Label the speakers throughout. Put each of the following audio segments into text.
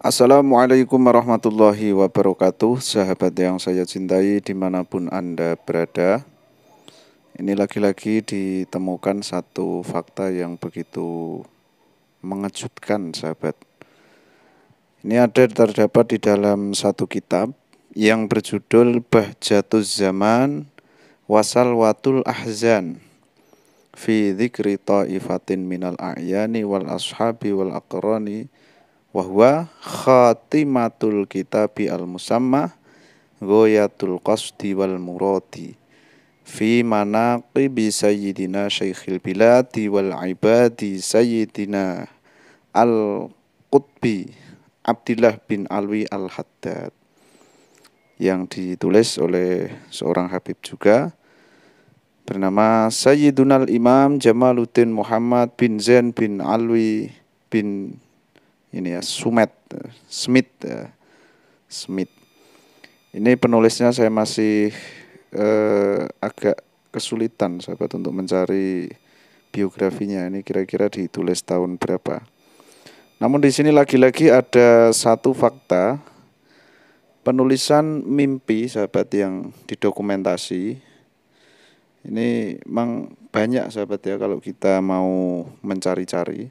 Speaker 1: Assalamualaikum warahmatullahi wabarakatuh Sahabat yang saya cintai dimanapun Anda berada Ini lagi-lagi ditemukan satu fakta yang begitu mengejutkan sahabat Ini ada terdapat di dalam satu kitab Yang berjudul Bahjatuz Zaman Wasal Watul Ahzan Fi Dhikri Ta'ifatin Minal A'yani Wal Ashabi Wal Aqrani wahwa khatimatul kitabi al musamma goyatul qasdi wal murati fi manaqibi sayyidina syekhil biladi wal ibadi sayyidina al qutbi Abdillah bin Alwi al Haddad yang ditulis oleh seorang Habib juga bernama Sayyidunal Imam Jamaluddin Muhammad bin Zain bin Alwi bin ini ya Sumet Smith ya. Smith ini penulisnya saya masih eh, agak kesulitan sahabat untuk mencari biografinya ini kira-kira ditulis tahun berapa namun di sini lagi-lagi ada satu fakta penulisan mimpi sahabat yang didokumentasi ini memang banyak sahabat ya kalau kita mau mencari-cari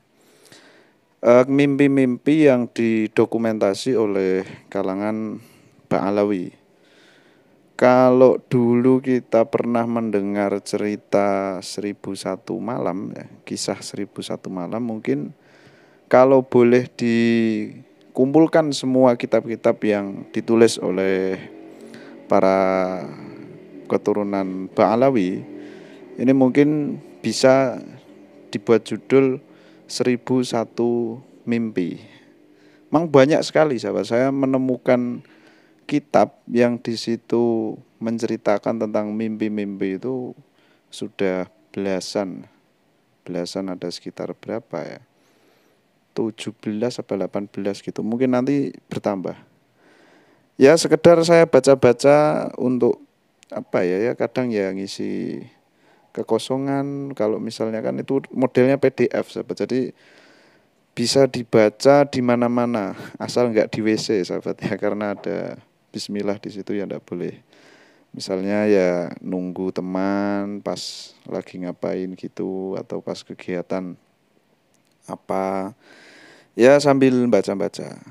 Speaker 1: Eh, mimpi-mimpi uh, yang didokumentasi oleh kalangan Ba'alawi. Kalau dulu kita pernah mendengar cerita 1001 malam, ya, kisah 1001 malam mungkin kalau boleh dikumpulkan semua kitab-kitab yang ditulis oleh para keturunan Ba'alawi, ini mungkin bisa dibuat judul Seribu satu mimpi. Memang banyak sekali sahabat saya menemukan kitab yang di situ menceritakan tentang mimpi-mimpi itu sudah belasan. Belasan ada sekitar berapa ya? 17 atau 18 gitu. Mungkin nanti bertambah. Ya sekedar saya baca-baca untuk apa ya ya kadang ya ngisi kekosongan kalau misalnya kan itu modelnya PDF sahabat jadi bisa dibaca di mana-mana asal nggak di WC sahabat ya karena ada Bismillah di situ ya nggak boleh misalnya ya nunggu teman pas lagi ngapain gitu atau pas kegiatan apa ya sambil baca-baca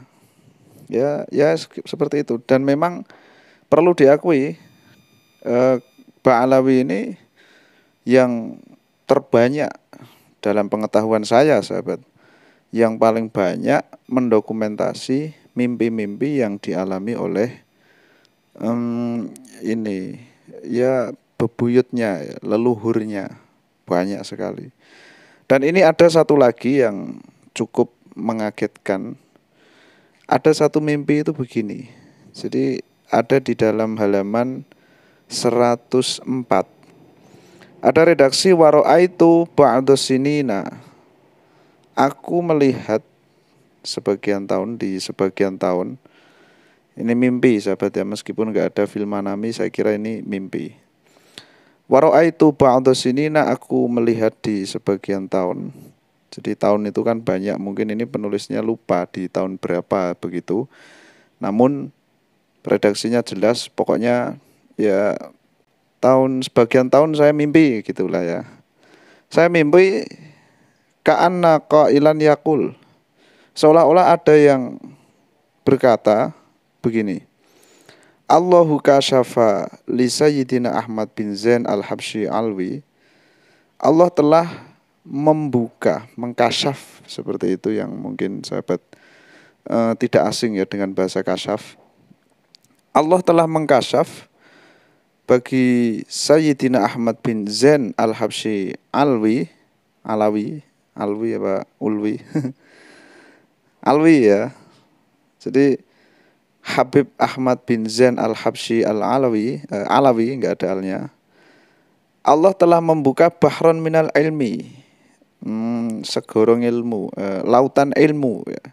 Speaker 1: ya ya seperti itu dan memang perlu diakui eh, Pak Alawi ini yang terbanyak dalam pengetahuan saya sahabat yang paling banyak mendokumentasi mimpi-mimpi yang dialami oleh um, ini ya bebuyutnya leluhurnya banyak sekali dan ini ada satu lagi yang cukup mengagetkan ada satu mimpi itu begini jadi ada di dalam halaman 104 ada redaksi Waro waro'aitu ba'du sinina. Aku melihat sebagian tahun di sebagian tahun. Ini mimpi sahabat ya meskipun nggak ada film anami saya kira ini mimpi. Waro Waro'aitu ba'du sinina aku melihat di sebagian tahun. Jadi tahun itu kan banyak mungkin ini penulisnya lupa di tahun berapa begitu. Namun redaksinya jelas pokoknya ya tahun sebagian tahun saya mimpi gitulah ya. Saya mimpi ka'anna qailan yakul. Seolah-olah ada yang berkata begini. Allahu kasyafa li sayyidina Ahmad bin Zain al-Habsyi alwi. Allah telah membuka, mengkasyaf seperti itu yang mungkin sahabat eh, tidak asing ya dengan bahasa kasyaf. Allah telah mengkasyaf bagi Sayyidina Ahmad bin Zain Al-Habsyi Alwi Alawi Alwi apa Ulwi Alwi ya jadi Habib Ahmad bin Zain Al-Habsyi Al-Alawi eh, Alawi enggak ada alnya Allah telah membuka bahron minal ilmi hmm, segorong ilmu eh, lautan ilmu ya.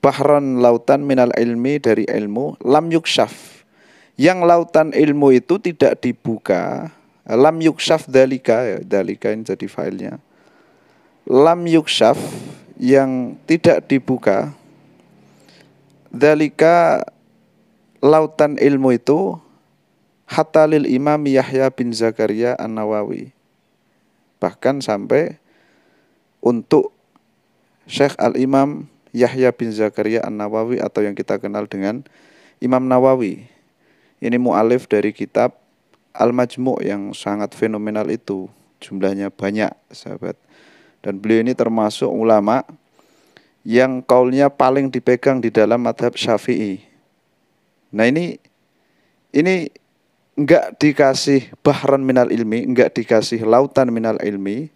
Speaker 1: bahron lautan minal ilmi dari ilmu lam yukshaf yang lautan ilmu itu tidak dibuka lam yuksaf dalika ya, dalika ini jadi filenya lam yuksaf yang tidak dibuka dalika lautan ilmu itu hatta lil imam Yahya bin Zakaria An-Nawawi bahkan sampai untuk Syekh Al-Imam Yahya bin Zakaria An-Nawawi atau yang kita kenal dengan Imam Nawawi ini mu'alif dari kitab Al-Majmu' yang sangat fenomenal itu. Jumlahnya banyak, sahabat. Dan beliau ini termasuk ulama yang kaulnya paling dipegang di dalam madhab syafi'i. Nah ini ini enggak dikasih bahran minal ilmi, enggak dikasih lautan minal ilmi,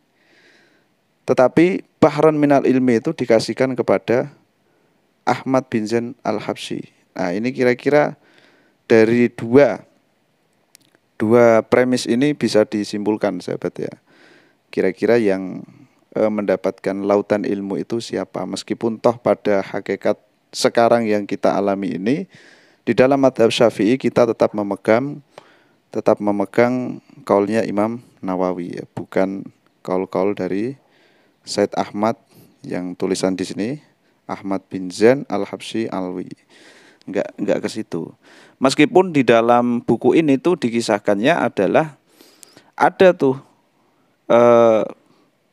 Speaker 1: tetapi bahran minal ilmi itu dikasihkan kepada Ahmad bin Zain al Habsi. Nah ini kira-kira dari dua dua premis ini bisa disimpulkan sahabat ya kira-kira yang e, mendapatkan lautan ilmu itu siapa meskipun toh pada hakikat sekarang yang kita alami ini di dalam madhab syafi'i kita tetap memegang tetap memegang kaulnya Imam Nawawi ya bukan kaul-kaul dari Said Ahmad yang tulisan di sini Ahmad bin Zain Al-Habsyi Alwi nggak nggak ke situ. Meskipun di dalam buku ini tuh dikisahkannya adalah ada tuh eh,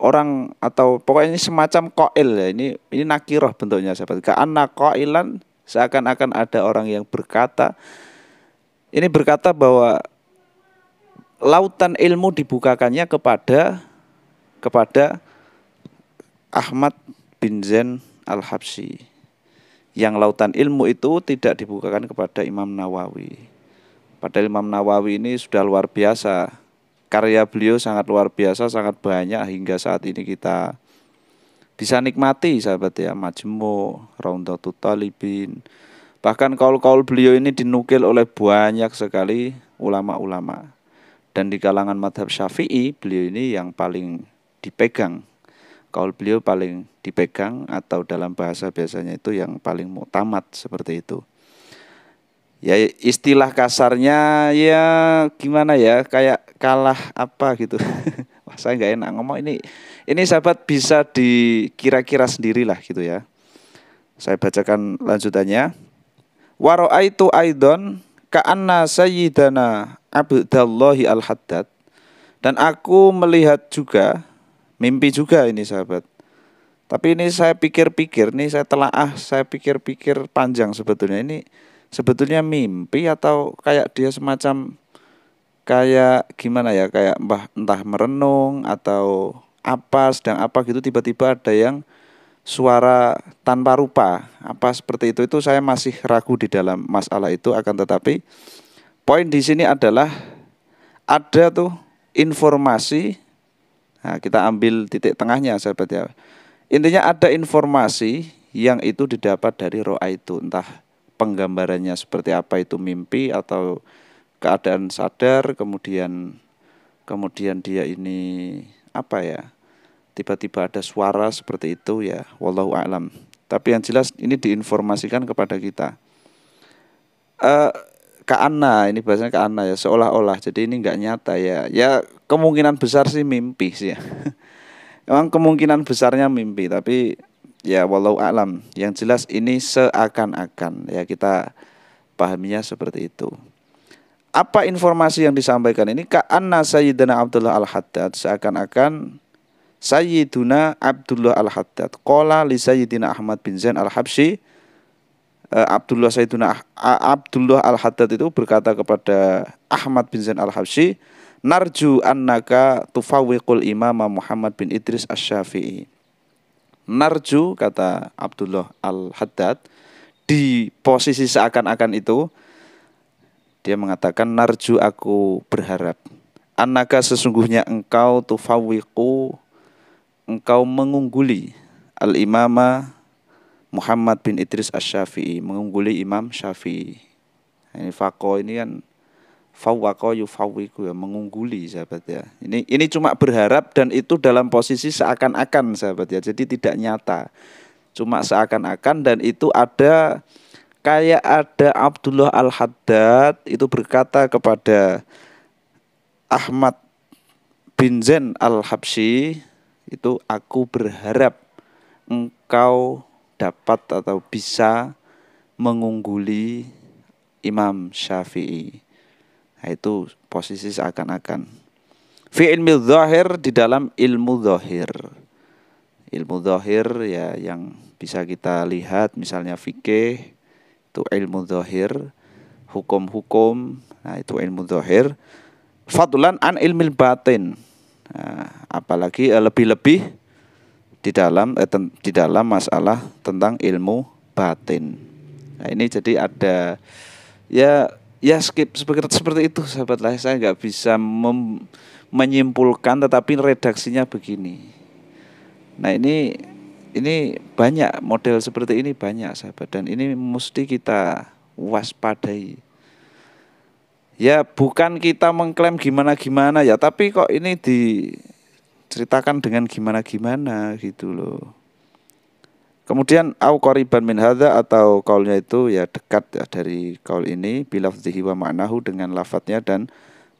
Speaker 1: orang atau pokoknya ini semacam koil ya ini ini nakiroh bentuknya sahabat. Karena koilan seakan-akan ada orang yang berkata ini berkata bahwa lautan ilmu dibukakannya kepada kepada Ahmad bin Zain al-Habsyi yang lautan ilmu itu tidak dibukakan kepada Imam Nawawi. Padahal Imam Nawawi ini sudah luar biasa. Karya beliau sangat luar biasa, sangat banyak hingga saat ini kita bisa nikmati sahabat ya Majmu, Raundatul Talibin. Bahkan kaul-kaul beliau ini dinukil oleh banyak sekali ulama-ulama. Dan di kalangan madhab syafi'i beliau ini yang paling dipegang kaul beliau paling dipegang atau dalam bahasa biasanya itu yang paling tamat seperti itu. Ya istilah kasarnya ya gimana ya kayak kalah apa gitu. Wah, saya nggak enak ngomong ini. Ini sahabat bisa dikira-kira sendirilah gitu ya. Saya bacakan lanjutannya. Waro'aitu aidon ka'anna sayyidana Abdullahi al-Haddad. Dan aku melihat juga mimpi juga ini sahabat. Tapi ini saya pikir-pikir nih, saya telah ah saya pikir-pikir panjang sebetulnya ini sebetulnya mimpi atau kayak dia semacam kayak gimana ya, kayak mbah entah merenung atau apa sedang apa gitu tiba-tiba ada yang suara tanpa rupa apa seperti itu itu saya masih ragu di dalam masalah itu akan tetapi poin di sini adalah ada tuh informasi Nah, kita ambil titik tengahnya sahabat ya. Intinya ada informasi yang itu didapat dari roa itu, entah penggambarannya seperti apa itu mimpi atau keadaan sadar, kemudian kemudian dia ini apa ya? Tiba-tiba ada suara seperti itu ya, wallahu alam. Tapi yang jelas ini diinformasikan kepada kita. Uh, eh, kaana ini bahasanya kaana ya seolah-olah jadi ini nggak nyata ya ya kemungkinan besar sih mimpi sih ya. Emang kemungkinan besarnya mimpi, tapi ya walau alam. Yang jelas ini seakan-akan ya kita pahaminya seperti itu. Apa informasi yang disampaikan ini? Ka'anna Sayyidina Abdullah Al-Haddad seakan-akan Sayyiduna Abdullah Al-Haddad Qala li Sayyidina Ahmad bin Zain Al-Habsyi eh, Abdullah Sayyiduna Abdullah Al-Haddad itu berkata kepada Ahmad bin Zain Al-Habsyi Narju annaka tufawiqul imama Muhammad bin Idris asy-Syafi'i. Narju kata Abdullah Al-Haddad di posisi seakan-akan itu dia mengatakan narju aku berharap annaka sesungguhnya engkau tufawiqu engkau mengungguli al-imama Muhammad bin Idris asy-Syafi'i mengungguli Imam Syafi'i. Ini fakoh ini kan fawwako yufawwiku ya mengungguli sahabat ya. Ini ini cuma berharap dan itu dalam posisi seakan-akan sahabat ya. Jadi tidak nyata. Cuma seakan-akan dan itu ada kayak ada Abdullah Al-Haddad itu berkata kepada Ahmad bin Zain Al-Habsyi itu aku berharap engkau dapat atau bisa mengungguli Imam Syafi'i. Nah, itu posisi seakan-akan. Fi ilmu zahir di dalam ilmu zahir. Ilmu zahir ya yang bisa kita lihat misalnya fikih itu ilmu zahir, hukum-hukum, nah itu ilmu zahir. Fadlan an ilmil batin. Nah, apalagi eh, lebih-lebih di dalam eh, di dalam masalah tentang ilmu batin. Nah, ini jadi ada ya ya skip seperti seperti itu sahabat lah saya nggak bisa mem, menyimpulkan tetapi redaksinya begini nah ini ini banyak model seperti ini banyak sahabat dan ini mesti kita waspadai ya bukan kita mengklaim gimana gimana ya tapi kok ini diceritakan dengan gimana gimana gitu loh Kemudian au qariban min hadza atau kaulnya itu ya dekat ya dari kaul ini bilafzihi wa ma'nahu dengan lafadznya dan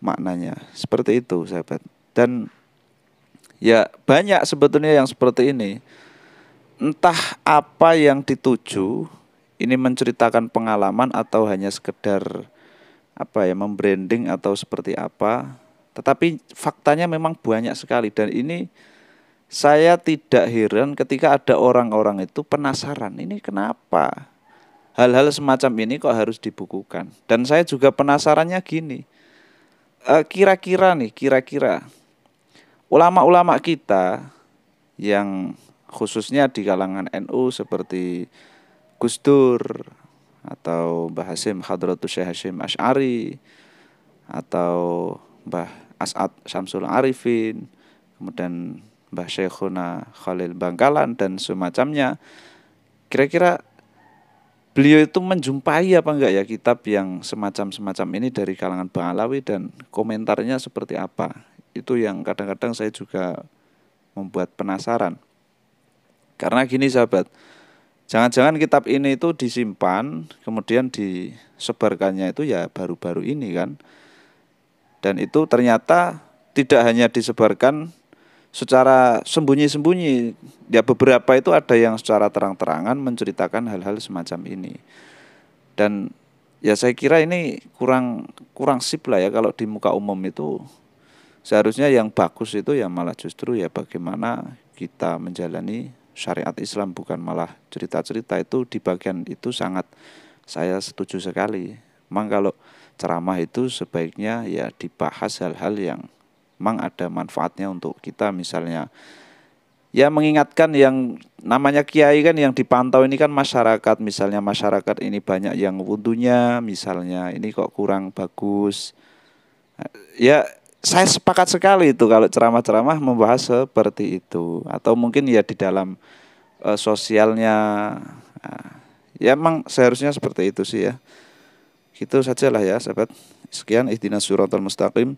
Speaker 1: maknanya. Seperti itu sahabat. Dan ya banyak sebetulnya yang seperti ini. Entah apa yang dituju ini menceritakan pengalaman atau hanya sekedar apa ya membranding atau seperti apa. Tetapi faktanya memang banyak sekali dan ini saya tidak heran ketika ada orang-orang itu penasaran ini kenapa hal-hal semacam ini kok harus dibukukan dan saya juga penasarannya gini e, kira-kira nih kira-kira ulama-ulama kita yang khususnya di kalangan NU seperti Gus Dur atau Mbah Hasim Hadratus Syekh Hasim Ashari atau Mbah As'ad Syamsul Arifin kemudian Mbah Syekhuna Khalil Bangkalan dan semacamnya. Kira-kira beliau itu menjumpai apa enggak ya kitab yang semacam-semacam ini dari kalangan Bang Alawi dan komentarnya seperti apa? Itu yang kadang-kadang saya juga membuat penasaran. Karena gini sahabat, jangan-jangan kitab ini itu disimpan kemudian disebarkannya itu ya baru-baru ini kan. Dan itu ternyata tidak hanya disebarkan secara sembunyi-sembunyi. Ya beberapa itu ada yang secara terang-terangan menceritakan hal-hal semacam ini. Dan ya saya kira ini kurang kurang sip lah ya kalau di muka umum itu seharusnya yang bagus itu ya malah justru ya bagaimana kita menjalani syariat Islam bukan malah cerita-cerita itu di bagian itu sangat saya setuju sekali. Memang kalau ceramah itu sebaiknya ya dibahas hal-hal yang memang ada manfaatnya untuk kita misalnya ya mengingatkan yang namanya kiai kan yang dipantau ini kan masyarakat misalnya masyarakat ini banyak yang wudhunya misalnya ini kok kurang bagus ya saya sepakat sekali itu kalau ceramah-ceramah membahas seperti itu atau mungkin ya di dalam uh, sosialnya nah, ya emang seharusnya seperti itu sih ya gitu sajalah ya sahabat sekian ihdinas suratul mustaqim